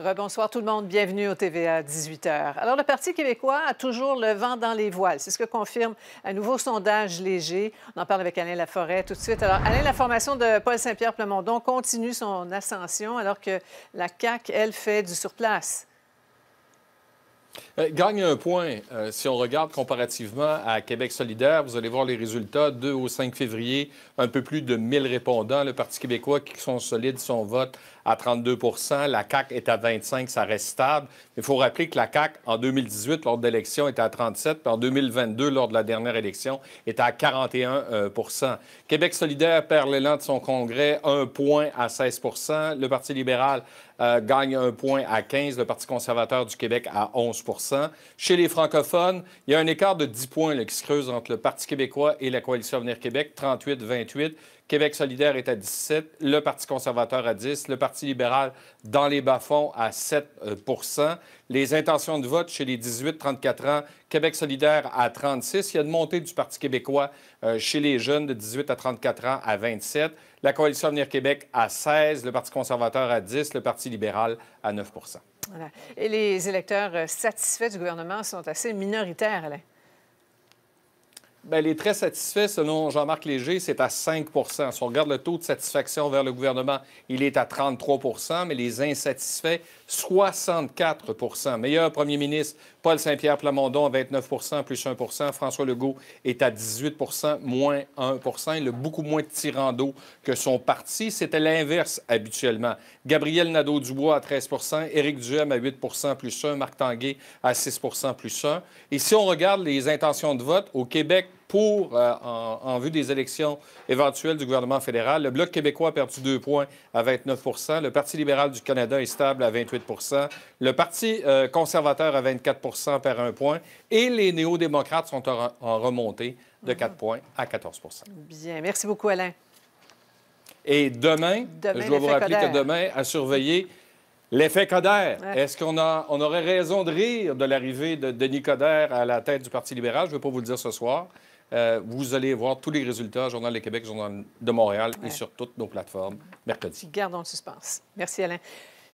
Rebonsoir tout le monde, bienvenue au TVA 18h. Alors le Parti québécois a toujours le vent dans les voiles, c'est ce que confirme un nouveau sondage léger. On en parle avec Alain Laforêt tout de suite. Alors Alain, la formation de Paul Saint-Pierre Plamondon continue son ascension alors que la CAQ, elle, fait du surplace. Euh, gagne un point euh, si on regarde comparativement à Québec solidaire. Vous allez voir les résultats. 2 au 5 février, un peu plus de 1000 répondants. Le Parti québécois qui sont solides, son vote à 32 La CAQ est à 25 ça reste stable. Il faut rappeler que la CAQ, en 2018, lors de l'élection, était à 37 en 2022, lors de la dernière élection, était à 41 euh, Québec solidaire perd l'élan de son congrès, un point à 16 Le Parti libéral gagne un point à 15 Le Parti conservateur du Québec à 11 chez les francophones, il y a un écart de 10 points qui se creuse entre le Parti québécois et la Coalition Avenir Québec, 38-28. Québec solidaire est à 17, le Parti conservateur à 10, le Parti libéral dans les bas-fonds à 7 euh, Les intentions de vote chez les 18-34 ans, Québec solidaire à 36. Il y a une montée du Parti québécois euh, chez les jeunes de 18 à 34 ans à 27. La Coalition Avenir Québec à 16, le Parti conservateur à 10, le Parti libéral à 9 Et les électeurs euh, satisfaits du gouvernement sont assez minoritaires, Alain. Ben, les très satisfaits, selon Jean-Marc Léger, c'est à 5 Si on regarde le taux de satisfaction vers le gouvernement, il est à 33 mais les insatisfaits, 64 Meilleur premier ministre, Paul Saint-Pierre Plamondon à 29 plus 1 François Legault est à 18 moins 1 Il a beaucoup moins de tirant d'eau que son parti. C'était l'inverse habituellement. Gabriel Nadeau-Dubois à 13 Éric Duhem à 8 plus 1 Marc Tanguay à 6 plus 1 Et si on regarde les intentions de vote au Québec, pour, euh, en, vue des élections éventuelles du gouvernement fédéral. Le Bloc québécois a perdu deux points à 29 Le Parti libéral du Canada est stable à 28 Le Parti euh, conservateur à 24 perd un point. Et les néo-démocrates sont en, remontée de 4 mhm. points à 14 Bien. Merci beaucoup, Alain. Et demain, je dois vous rappeler que demain, à surveiller L'effet Coder. Est-ce qu'on on aurait raison de rire de l'arrivée de Denis Coder à la tête du Parti libéral? Je ne vais pas vous le dire ce soir. Euh, vous allez voir tous les résultats, Journal de Québec, Journal de Montréal et sur toutes nos plateformes mercredi. Gardons le suspense. Merci, Alain.